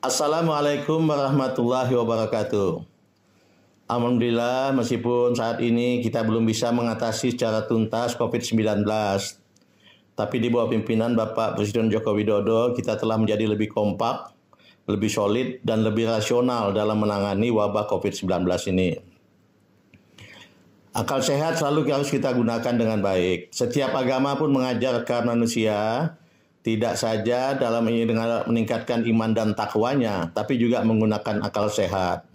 Assalamualaikum warahmatullahi wabarakatuh. Alhamdulillah meskipun saat ini kita belum bisa mengatasi secara tuntas COVID-19. Tapi di bawah pimpinan Bapak Presiden Joko Widodo kita telah menjadi lebih kompak, lebih solid, dan lebih rasional dalam menangani wabah COVID-19 ini. Akal sehat selalu harus kita gunakan dengan baik. Setiap agama pun mengajarkan manusia tidak saja dalam ini meningkatkan iman dan takwanya, tapi juga menggunakan akal sehat.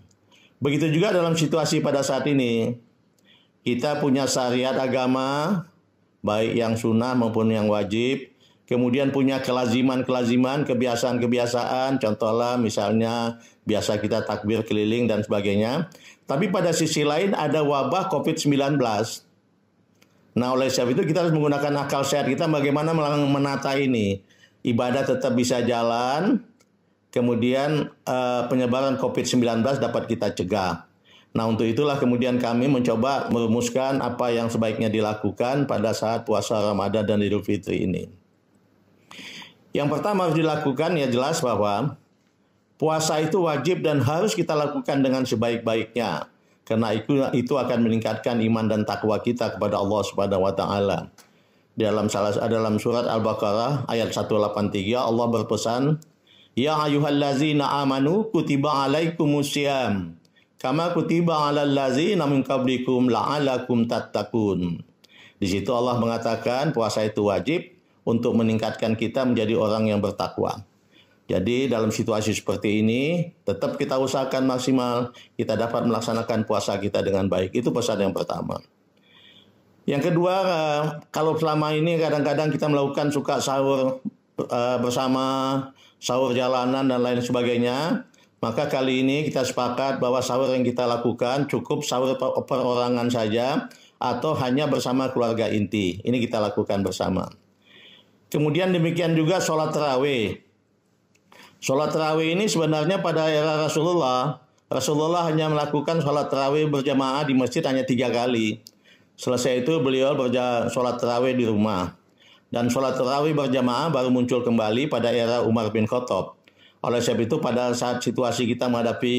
Begitu juga dalam situasi pada saat ini, kita punya syariat agama, baik yang sunnah maupun yang wajib, kemudian punya kelaziman-kelaziman, kebiasaan-kebiasaan, contohlah misalnya biasa kita takbir keliling dan sebagainya. Tapi pada sisi lain ada wabah COVID-19, Nah, oleh sebab itu kita harus menggunakan akal sehat kita bagaimana menata ini. Ibadah tetap bisa jalan, kemudian uh, penyebaran COVID-19 dapat kita cegah. Nah, untuk itulah kemudian kami mencoba merumuskan apa yang sebaiknya dilakukan pada saat puasa Ramadan dan Idul Fitri ini. Yang pertama harus dilakukan ya jelas bahwa puasa itu wajib dan harus kita lakukan dengan sebaik-baiknya karena itu, itu akan meningkatkan iman dan takwa kita kepada Allah Subhanahu wa taala. Dalam salah dalam surat Al-Baqarah ayat 183 Allah berpesan, "Ya ayyuhallazina amanu kutiba alaikumusiyam kama kutiba alal ladzina min qablikum la'alakum tattaqun." Di situ Allah mengatakan puasa itu wajib untuk meningkatkan kita menjadi orang yang bertakwa. Jadi dalam situasi seperti ini tetap kita usahakan maksimal kita dapat melaksanakan puasa kita dengan baik. Itu pesan yang pertama. Yang kedua, eh, kalau selama ini kadang-kadang kita melakukan suka sahur eh, bersama, sahur jalanan dan lain sebagainya, maka kali ini kita sepakat bahwa sahur yang kita lakukan cukup sahur perorangan saja atau hanya bersama keluarga inti. Ini kita lakukan bersama. Kemudian demikian juga sholat terawih. Sholat terawih ini sebenarnya pada era Rasulullah, Rasulullah hanya melakukan sholat terawih berjamaah di masjid hanya tiga kali. Selesai itu beliau berjalan sholat terawih di rumah. Dan sholat terawih berjamaah baru muncul kembali pada era Umar bin Khattab. Oleh sebab itu pada saat situasi kita menghadapi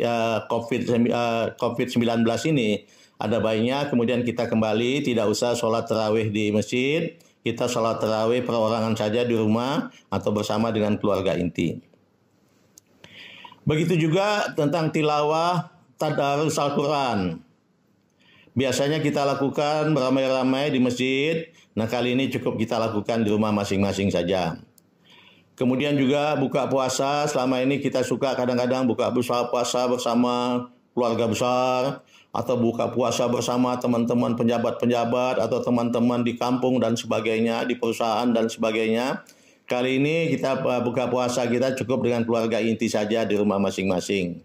ya, COVID, ya, COVID-19 ini, ada baiknya kemudian kita kembali tidak usah sholat terawih di masjid, kita sholat terawih perorangan saja di rumah atau bersama dengan keluarga inti. Begitu juga tentang tilawah tadarus Al-Quran. Biasanya kita lakukan beramai-ramai di masjid. Nah kali ini cukup kita lakukan di rumah masing-masing saja. Kemudian juga buka puasa. Selama ini kita suka kadang-kadang buka puasa bersama keluarga besar atau buka puasa bersama teman-teman penjabat-penjabat atau teman-teman di kampung dan sebagainya, di perusahaan dan sebagainya. Kali ini kita eh, buka puasa kita cukup dengan keluarga inti saja di rumah masing-masing.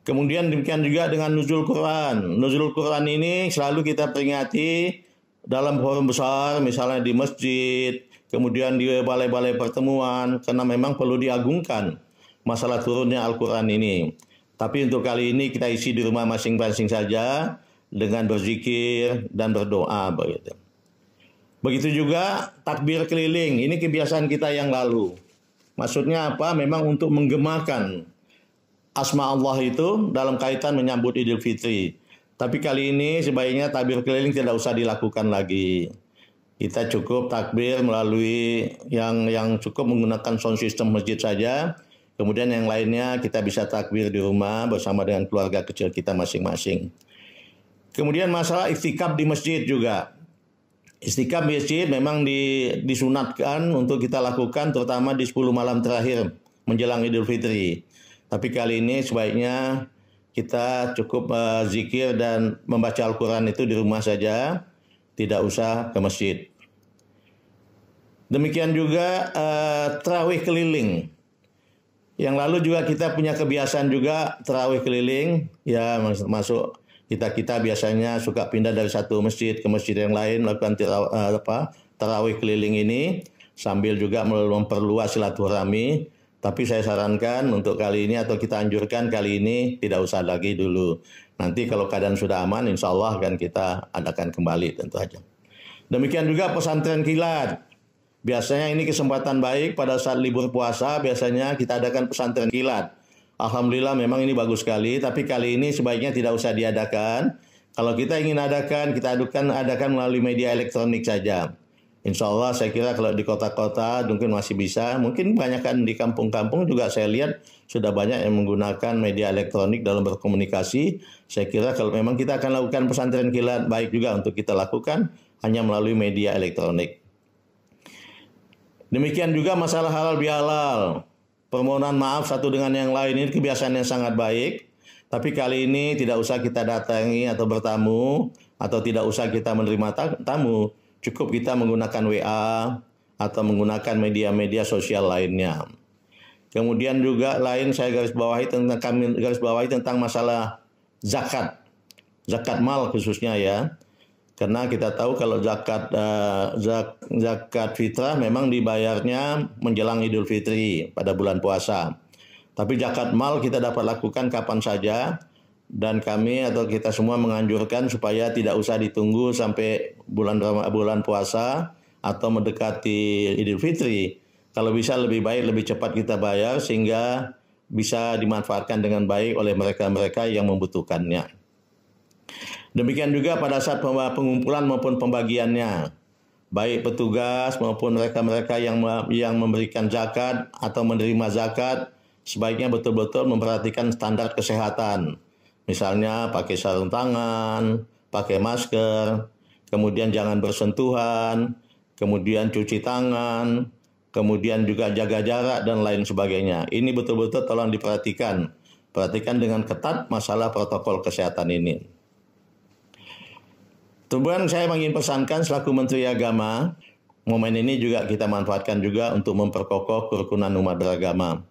Kemudian demikian juga dengan nuzul Quran. Nuzul Quran ini selalu kita peringati dalam forum besar, misalnya di masjid, kemudian di balai-balai pertemuan, karena memang perlu diagungkan masalah turunnya Al-Quran ini. Tapi untuk kali ini kita isi di rumah masing-masing saja dengan berzikir dan berdoa begitu. Begitu juga takbir keliling, ini kebiasaan kita yang lalu. Maksudnya apa? Memang untuk menggemakan asma Allah itu dalam kaitan menyambut Idul Fitri. Tapi kali ini sebaiknya takbir keliling tidak usah dilakukan lagi. Kita cukup takbir melalui yang yang cukup menggunakan sound system masjid saja. Kemudian yang lainnya kita bisa takbir di rumah bersama dengan keluarga kecil kita masing-masing. Kemudian masalah iktikaf di masjid juga istiqam masjid memang di, disunatkan untuk kita lakukan terutama di 10 malam terakhir menjelang Idul Fitri. Tapi kali ini sebaiknya kita cukup uh, zikir dan membaca Al-Quran itu di rumah saja, tidak usah ke masjid. Demikian juga eh, terawih keliling. Yang lalu juga kita punya kebiasaan juga terawih keliling, ya masuk kita kita biasanya suka pindah dari satu masjid ke masjid yang lain melakukan tiraw, eh, apa tarawih keliling ini sambil juga memperluas silaturahmi tapi saya sarankan untuk kali ini atau kita anjurkan kali ini tidak usah lagi dulu nanti kalau keadaan sudah aman insya Allah akan kita adakan kembali tentu saja demikian juga pesantren kilat biasanya ini kesempatan baik pada saat libur puasa biasanya kita adakan pesantren kilat Alhamdulillah memang ini bagus sekali, tapi kali ini sebaiknya tidak usah diadakan. Kalau kita ingin adakan, kita adukan adakan melalui media elektronik saja. Insya Allah saya kira kalau di kota-kota mungkin masih bisa. Mungkin banyakkan di kampung-kampung juga saya lihat sudah banyak yang menggunakan media elektronik dalam berkomunikasi. Saya kira kalau memang kita akan lakukan pesantren kilat baik juga untuk kita lakukan hanya melalui media elektronik. Demikian juga masalah halal bihalal. Permohonan maaf satu dengan yang lain ini kebiasaan yang sangat baik. Tapi kali ini tidak usah kita datangi atau bertamu atau tidak usah kita menerima tamu. Cukup kita menggunakan WA atau menggunakan media-media sosial lainnya. Kemudian juga lain saya garis bawahi tentang garis bawahi tentang masalah zakat. Zakat mal khususnya ya karena kita tahu kalau zakat uh, zakat fitrah memang dibayarnya menjelang Idul Fitri pada bulan puasa. Tapi zakat mal kita dapat lakukan kapan saja dan kami atau kita semua menganjurkan supaya tidak usah ditunggu sampai bulan bulan puasa atau mendekati Idul Fitri. Kalau bisa lebih baik lebih cepat kita bayar sehingga bisa dimanfaatkan dengan baik oleh mereka-mereka yang membutuhkannya. Demikian juga pada saat pengumpulan maupun pembagiannya, baik petugas maupun mereka-mereka yang yang memberikan zakat atau menerima zakat sebaiknya betul-betul memperhatikan standar kesehatan. Misalnya pakai sarung tangan, pakai masker, kemudian jangan bersentuhan, kemudian cuci tangan, kemudian juga jaga jarak dan lain sebagainya. Ini betul-betul tolong diperhatikan. Perhatikan dengan ketat masalah protokol kesehatan ini. Tuan-tuan, saya ingin pesankan selaku Menteri Agama, momen ini juga kita manfaatkan juga untuk memperkokoh kerukunan umat beragama.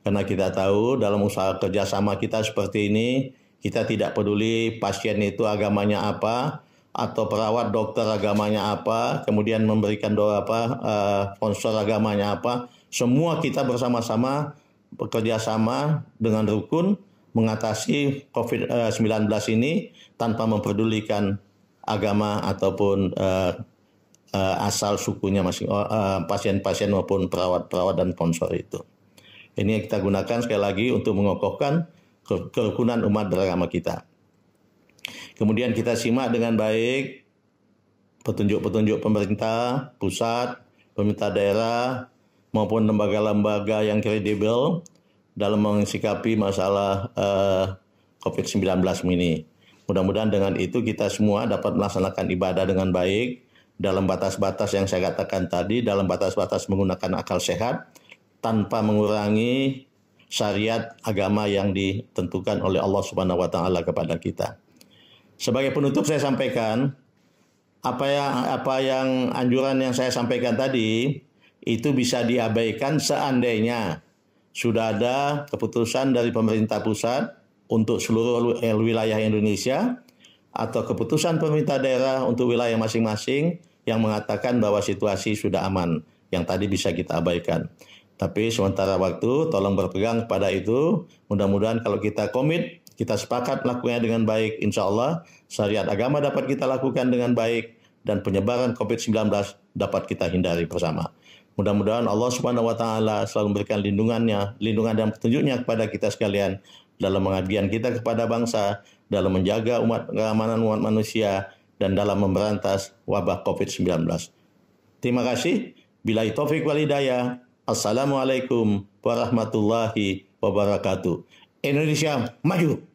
Karena kita tahu dalam usaha kerjasama kita seperti ini, kita tidak peduli pasien itu agamanya apa, atau perawat dokter agamanya apa, kemudian memberikan doa apa, eh, sponsor agamanya apa, semua kita bersama-sama bekerja sama dengan rukun mengatasi COVID-19 eh, ini tanpa memperdulikan agama ataupun uh, uh, asal sukunya masing uh, pasien-pasien maupun perawat-perawat dan sponsor itu. Ini yang kita gunakan sekali lagi untuk mengokohkan kerukunan umat beragama kita. Kemudian kita simak dengan baik petunjuk-petunjuk pemerintah pusat, pemerintah daerah maupun lembaga-lembaga yang kredibel dalam mengisikapi masalah uh, COVID-19 ini. Mudah-mudahan dengan itu kita semua dapat melaksanakan ibadah dengan baik dalam batas-batas yang saya katakan tadi, dalam batas-batas menggunakan akal sehat tanpa mengurangi syariat agama yang ditentukan oleh Allah Subhanahu wa taala kepada kita. Sebagai penutup saya sampaikan apa yang apa yang anjuran yang saya sampaikan tadi itu bisa diabaikan seandainya sudah ada keputusan dari pemerintah pusat untuk seluruh eh, wilayah Indonesia atau keputusan pemerintah daerah untuk wilayah masing-masing yang mengatakan bahwa situasi sudah aman yang tadi bisa kita abaikan. Tapi sementara waktu tolong berpegang pada itu. Mudah-mudahan kalau kita komit, kita sepakat melakukannya dengan baik. Insya Allah syariat agama dapat kita lakukan dengan baik dan penyebaran COVID-19 dapat kita hindari bersama. Mudah-mudahan Allah Subhanahu wa taala selalu memberikan lindungannya, lindungan dan petunjuknya kepada kita sekalian dalam mengabdian kita kepada bangsa, dalam menjaga umat keamanan umat manusia dan dalam memberantas wabah Covid-19. Terima kasih. Bila taufik wal hidayah. Assalamualaikum warahmatullahi wabarakatuh. Indonesia maju.